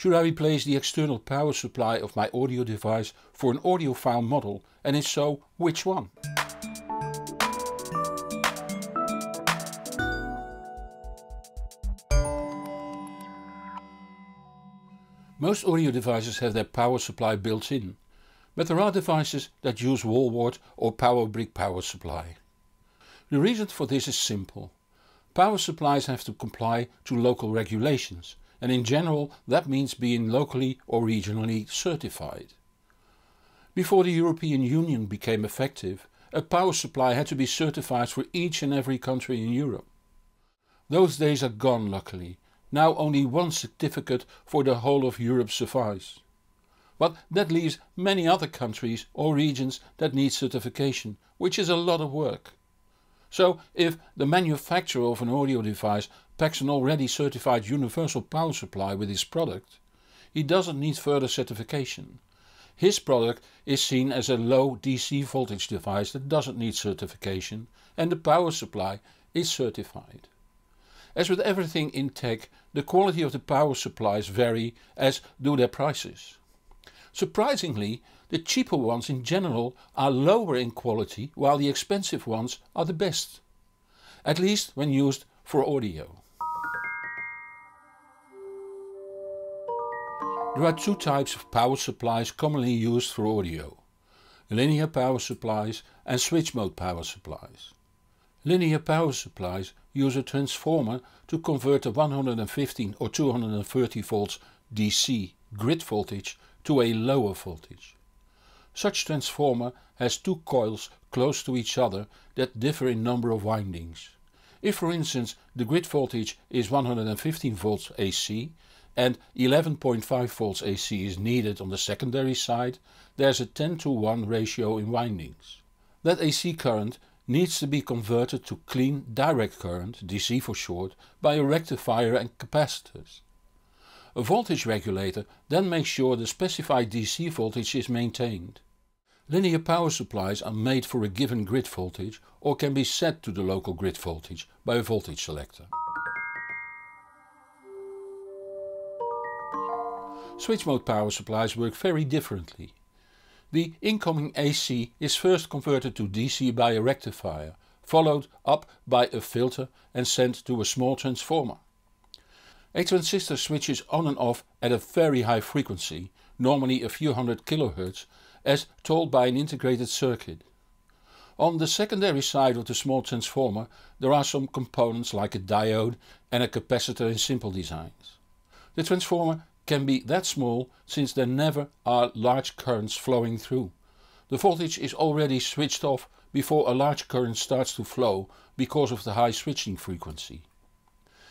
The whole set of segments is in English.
Should I replace the external power supply of my audio device for an audiophile model and if so, which one? Most audio devices have their power supply built in, but there are devices that use wall wart or power brick power supply. The reason for this is simple. Power supplies have to comply to local regulations and in general that means being locally or regionally certified. Before the European Union became effective, a power supply had to be certified for each and every country in Europe. Those days are gone luckily, now only one certificate for the whole of Europe suffices. But that leaves many other countries or regions that need certification, which is a lot of work. So if the manufacturer of an audio device packs an already certified universal power supply with his product, he doesn't need further certification. His product is seen as a low DC voltage device that doesn't need certification and the power supply is certified. As with everything in tech, the quality of the power supplies vary as do their prices. Surprisingly, the cheaper ones in general are lower in quality while the expensive ones are the best. At least when used for audio. There are two types of power supplies commonly used for audio. Linear power supplies and switch mode power supplies. Linear power supplies use a transformer to convert a 115 or 230 volts DC grid voltage to a lower voltage. Such transformer has two coils close to each other that differ in number of windings. If for instance the grid voltage is 115 volts AC and 11.5 volts AC is needed on the secondary side, there's a 10 to 1 ratio in windings. That AC current needs to be converted to clean direct current, DC for short, by a rectifier and capacitors. A voltage regulator then makes sure the specified DC voltage is maintained. Linear power supplies are made for a given grid voltage or can be set to the local grid voltage by a voltage selector. Switch mode power supplies work very differently. The incoming AC is first converted to DC by a rectifier, followed up by a filter and sent to a small transformer. A transistor switches on and off at a very high frequency, normally a few hundred kilohertz, as told by an integrated circuit. On the secondary side of the small transformer there are some components like a diode and a capacitor in simple designs. The transformer can be that small since there never are large currents flowing through. The voltage is already switched off before a large current starts to flow because of the high switching frequency.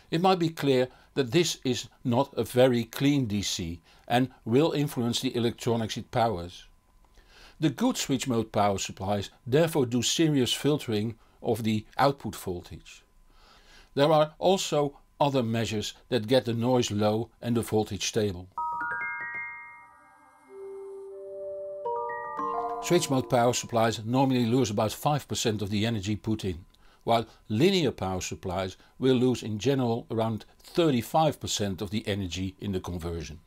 It might be clear that this is not a very clean DC and will influence the electronics it powers. The good switch mode power supplies therefore do serious filtering of the output voltage. There are also other measures that get the noise low and the voltage stable. Switch mode power supplies normally lose about 5% of the energy put in, while linear power supplies will lose in general around 35% of the energy in the conversion.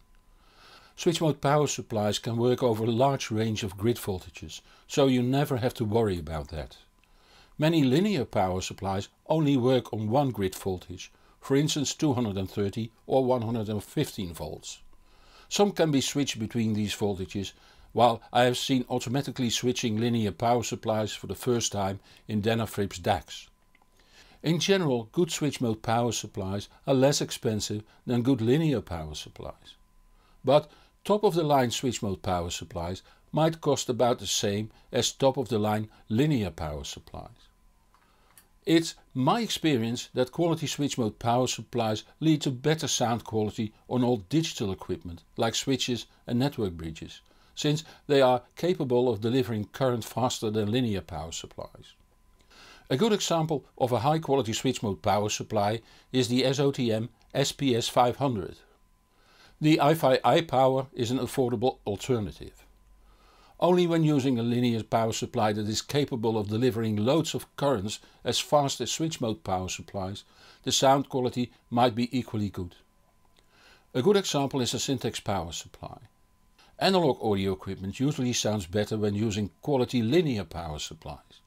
Switch mode power supplies can work over a large range of grid voltages, so you never have to worry about that. Many linear power supplies only work on one grid voltage, for instance 230 or 115 volts. Some can be switched between these voltages, while I have seen automatically switching linear power supplies for the first time in Denafrip's DACs. In general, good switch mode power supplies are less expensive than good linear power supplies. But top of the line switch mode power supplies might cost about the same as top of the line linear power supplies. It's my experience that quality switch mode power supplies lead to better sound quality on all digital equipment like switches and network bridges since they are capable of delivering current faster than linear power supplies. A good example of a high quality switch mode power supply is the SOTM SPS500. The iFi iPower is an affordable alternative. Only when using a linear power supply that is capable of delivering loads of currents as fast as switch mode power supplies, the sound quality might be equally good. A good example is a Syntax power supply. Analog audio equipment usually sounds better when using quality linear power supplies.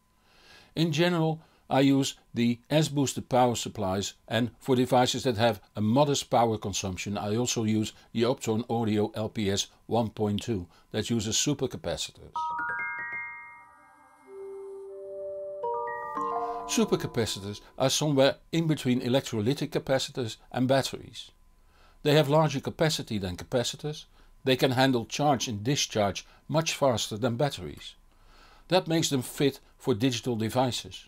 In general, I use the S-boosted power supplies and for devices that have a modest power consumption I also use the Optone Audio LPS 1.2 that uses supercapacitors. Supercapacitors are somewhere in between electrolytic capacitors and batteries. They have larger capacity than capacitors, they can handle charge and discharge much faster than batteries. That makes them fit for digital devices.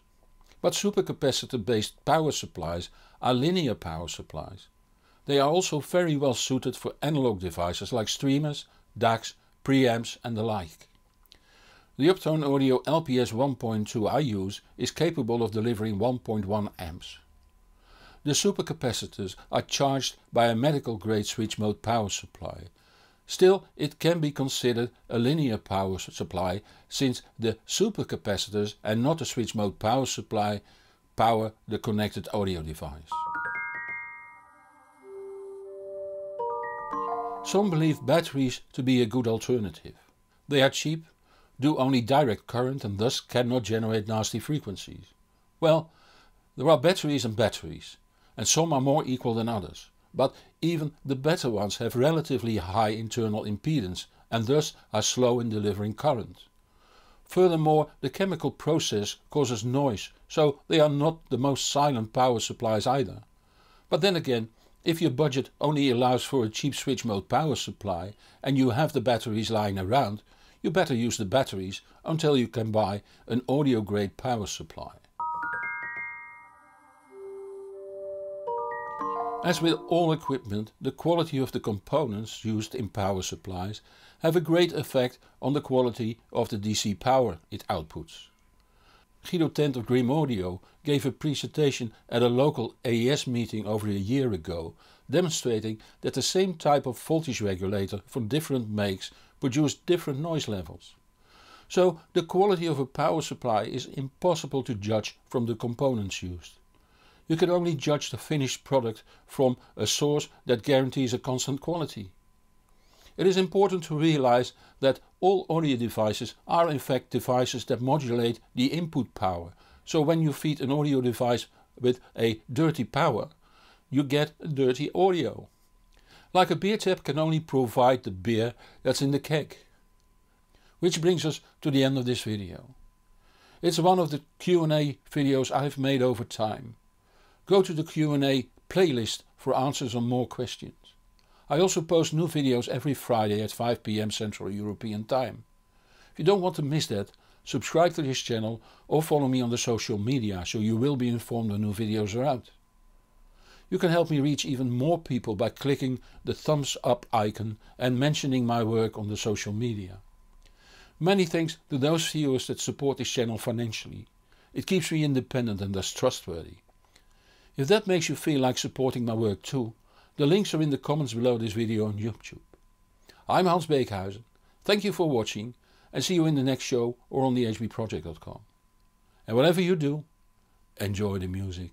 But supercapacitor-based power supplies are linear power supplies. They are also very well suited for analog devices like streamers, DACs, preamps and the like. The Uptone Audio LPS 1.2 I use is capable of delivering 1.1 amps. The supercapacitors are charged by a medical grade switch mode power supply Still, it can be considered a linear power supply since the supercapacitors and not the switch mode power supply power the connected audio device. Some believe batteries to be a good alternative. They are cheap, do only direct current and thus cannot generate nasty frequencies. Well, there are batteries and batteries, and some are more equal than others but even the better ones have relatively high internal impedance and thus are slow in delivering current. Furthermore, the chemical process causes noise, so they are not the most silent power supplies either. But then again, if your budget only allows for a cheap switch mode power supply and you have the batteries lying around, you better use the batteries until you can buy an audio grade power supply. As with all equipment, the quality of the components used in power supplies have a great effect on the quality of the DC power it outputs. Guido Tent of Grim Audio gave a presentation at a local AES meeting over a year ago, demonstrating that the same type of voltage regulator from different makes produce different noise levels. So the quality of a power supply is impossible to judge from the components used. You can only judge the finished product from a source that guarantees a constant quality. It is important to realize that all audio devices are in fact devices that modulate the input power. So when you feed an audio device with a dirty power, you get dirty audio. Like a beer tap can only provide the beer that's in the keg. Which brings us to the end of this video. It's one of the Q&A videos I've made over time. Go to the Q&A playlist for answers on more questions. I also post new videos every Friday at 5pm Central European Time. If you don't want to miss that, subscribe to this channel or follow me on the social media so you will be informed when new videos are out. You can help me reach even more people by clicking the thumbs up icon and mentioning my work on the social media. Many thanks to those viewers that support this channel financially. It keeps me independent and thus trustworthy. If that makes you feel like supporting my work too, the links are in the comments below this video on YouTube. I'm Hans Beekhuizen, thank you for watching and see you in the next show or on thehbproject.com. And whatever you do, enjoy the music.